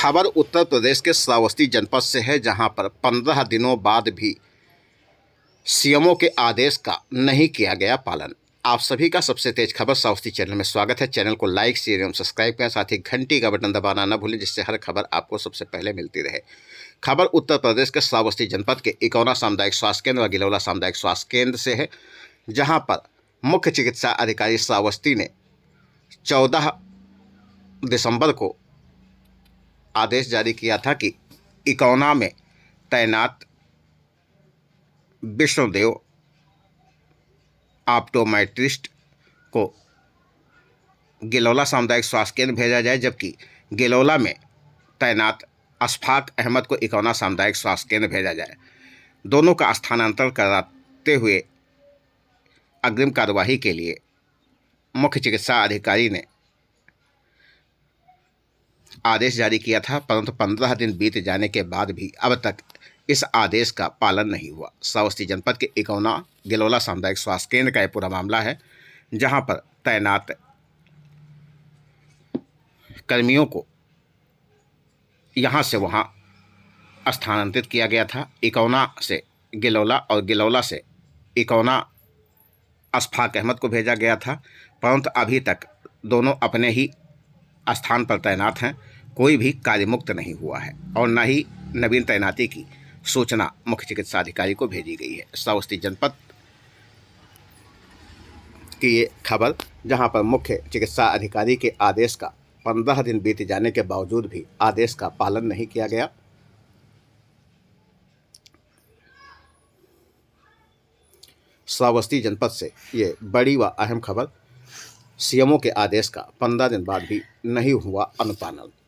खबर उत्तर प्रदेश के श्रावस्ती जनपद से है जहां पर पंद्रह दिनों बाद भी सीएमओ के आदेश का नहीं किया गया पालन आप सभी का सबसे तेज खबर श्रावस्ती चैनल में स्वागत है चैनल को लाइक शेयर एवं सब्सक्राइब करें साथ ही घंटी का बटन दबाना न भूलें जिससे हर खबर आपको सबसे पहले मिलती रहे खबर उत्तर प्रदेश के श्रावस्ती जनपद के इकौना सामुदायिक स्वास्थ्य केंद्र व गिलौला सामुदायिक स्वास्थ्य केंद्र से है जहाँ पर मुख्य चिकित्सा अधिकारी श्रावस्ती ने चौदह दिसंबर को आदेश जारी किया था कि इकौना में तैनात विष्णुदेव ऑप्टोमेट्रिस्ट को गिलौला सामुदायिक स्वास्थ्य केंद्र भेजा जाए जबकि गिलौला में तैनात अशफाक अहमद को इकौना सामुदायिक स्वास्थ्य केंद्र भेजा जाए दोनों का स्थानांतरण कराते हुए अग्रिम कार्यवाही के लिए मुख्य चिकित्सा अधिकारी ने आदेश जारी किया था परंतु पंद्रह दिन बीत जाने के बाद भी अब तक इस आदेश का पालन नहीं हुआ सावस्ती जनपद के इकौना गिलोला सामुदायिक स्वास्थ्य केंद्र का यह पूरा मामला है जहां पर तैनात कर्मियों को यहां से वहां स्थानांतरित किया गया था इकौना से गिलौला और गिलौला से इकौना अशफाक अहमद को भेजा गया था परंतु अभी तक दोनों अपने ही स्थान पर तैनात हैं कोई भी कार्य मुक्त नहीं हुआ है और न ही नवीन तैनाती की सूचना मुख्य चिकित्सा अधिकारी को भेजी गई है सावस्ती जनपद की ये खबर जहां पर मुख्य चिकित्सा अधिकारी के आदेश का पंद्रह दिन बीत जाने के बावजूद भी आदेश का पालन नहीं किया गया श्रावस्ती जनपद से ये बड़ी व अहम खबर सीएमओ के आदेश का पंद्रह दिन बाद भी नहीं हुआ अनुपालन